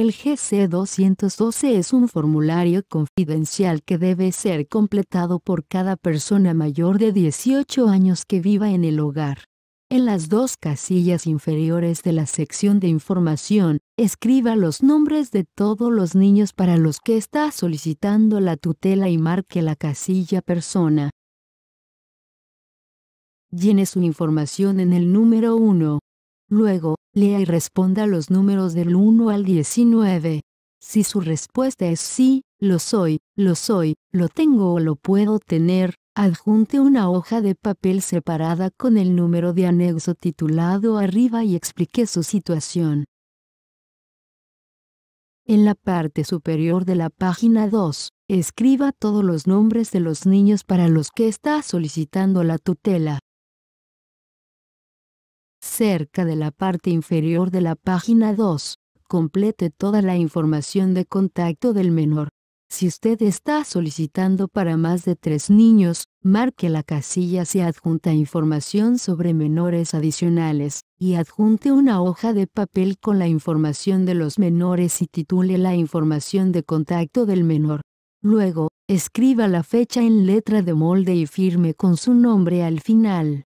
El GC212 es un formulario confidencial que debe ser completado por cada persona mayor de 18 años que viva en el hogar. En las dos casillas inferiores de la sección de información, escriba los nombres de todos los niños para los que está solicitando la tutela y marque la casilla persona. Llene su información en el número 1. Luego, Lea y responda los números del 1 al 19. Si su respuesta es sí, lo soy, lo soy, lo tengo o lo puedo tener, adjunte una hoja de papel separada con el número de anexo titulado arriba y explique su situación. En la parte superior de la página 2, escriba todos los nombres de los niños para los que está solicitando la tutela cerca de la parte inferior de la página 2, complete toda la información de contacto del menor. Si usted está solicitando para más de tres niños, marque la casilla si adjunta información sobre menores adicionales, y adjunte una hoja de papel con la información de los menores y titule la información de contacto del menor. Luego, escriba la fecha en letra de molde y firme con su nombre al final.